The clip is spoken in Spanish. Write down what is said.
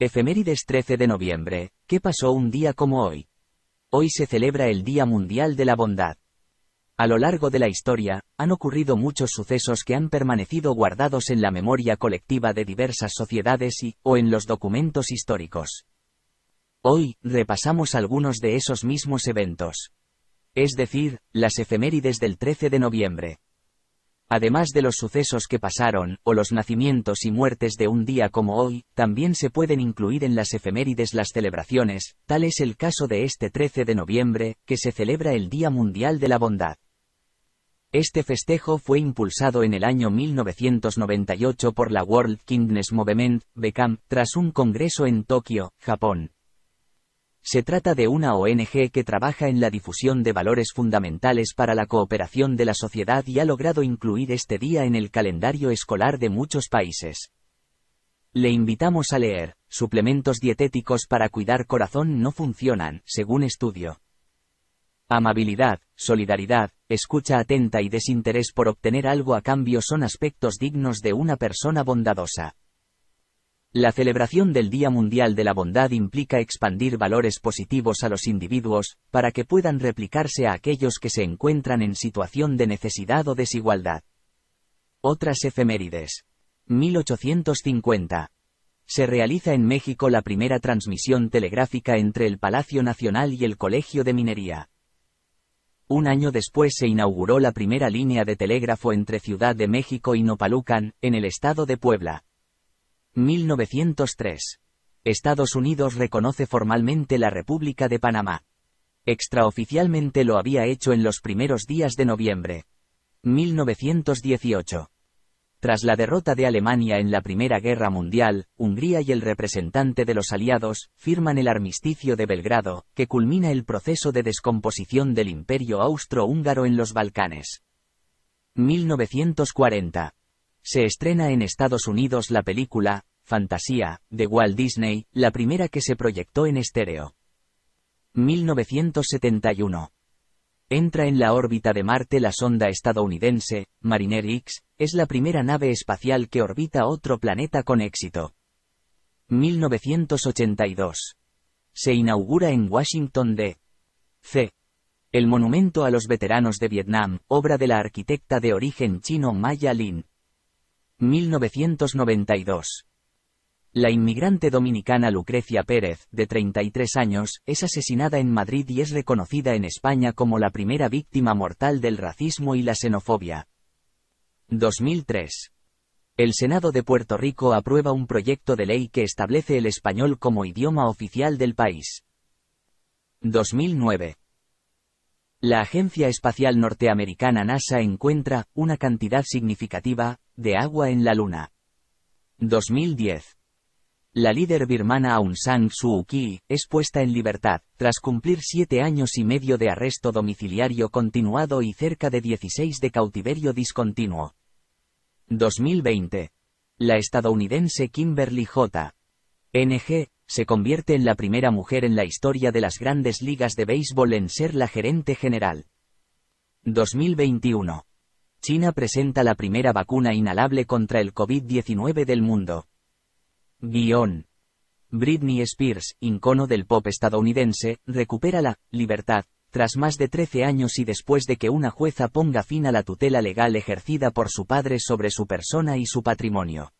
Efemérides 13 de noviembre, ¿qué pasó un día como hoy? Hoy se celebra el Día Mundial de la Bondad. A lo largo de la historia, han ocurrido muchos sucesos que han permanecido guardados en la memoria colectiva de diversas sociedades y, o en los documentos históricos. Hoy, repasamos algunos de esos mismos eventos. Es decir, las efemérides del 13 de noviembre. Además de los sucesos que pasaron, o los nacimientos y muertes de un día como hoy, también se pueden incluir en las efemérides las celebraciones, tal es el caso de este 13 de noviembre, que se celebra el Día Mundial de la Bondad. Este festejo fue impulsado en el año 1998 por la World Kindness Movement, BECAM, tras un congreso en Tokio, Japón. Se trata de una ONG que trabaja en la difusión de valores fundamentales para la cooperación de la sociedad y ha logrado incluir este día en el calendario escolar de muchos países. Le invitamos a leer, Suplementos dietéticos para cuidar corazón no funcionan, según estudio. Amabilidad, solidaridad, escucha atenta y desinterés por obtener algo a cambio son aspectos dignos de una persona bondadosa. La celebración del Día Mundial de la Bondad implica expandir valores positivos a los individuos, para que puedan replicarse a aquellos que se encuentran en situación de necesidad o desigualdad. Otras efemérides. 1850. Se realiza en México la primera transmisión telegráfica entre el Palacio Nacional y el Colegio de Minería. Un año después se inauguró la primera línea de telégrafo entre Ciudad de México y Nopalucan, en el estado de Puebla. 1903. Estados Unidos reconoce formalmente la República de Panamá. Extraoficialmente lo había hecho en los primeros días de noviembre. 1918. Tras la derrota de Alemania en la Primera Guerra Mundial, Hungría y el representante de los aliados firman el armisticio de Belgrado, que culmina el proceso de descomposición del imperio austro-húngaro en los Balcanes. 1940. Se estrena en Estados Unidos la película Fantasía, de Walt Disney, la primera que se proyectó en estéreo. 1971. Entra en la órbita de Marte la sonda estadounidense, Mariner X, es la primera nave espacial que orbita otro planeta con éxito. 1982. Se inaugura en Washington D. C. El monumento a los veteranos de Vietnam, obra de la arquitecta de origen chino Maya Lin. 1992. La inmigrante dominicana Lucrecia Pérez, de 33 años, es asesinada en Madrid y es reconocida en España como la primera víctima mortal del racismo y la xenofobia. 2003. El Senado de Puerto Rico aprueba un proyecto de ley que establece el español como idioma oficial del país. 2009. La Agencia Espacial Norteamericana NASA encuentra una cantidad significativa de agua en la Luna. 2010. La líder birmana Aung San Suu Kyi es puesta en libertad, tras cumplir siete años y medio de arresto domiciliario continuado y cerca de 16 de cautiverio discontinuo. 2020. La estadounidense Kimberly J. NG se convierte en la primera mujer en la historia de las grandes ligas de béisbol en ser la gerente general. 2021. China presenta la primera vacuna inhalable contra el COVID-19 del mundo. Guión. Britney Spears, icono del pop estadounidense, recupera la libertad, tras más de 13 años y después de que una jueza ponga fin a la tutela legal ejercida por su padre sobre su persona y su patrimonio.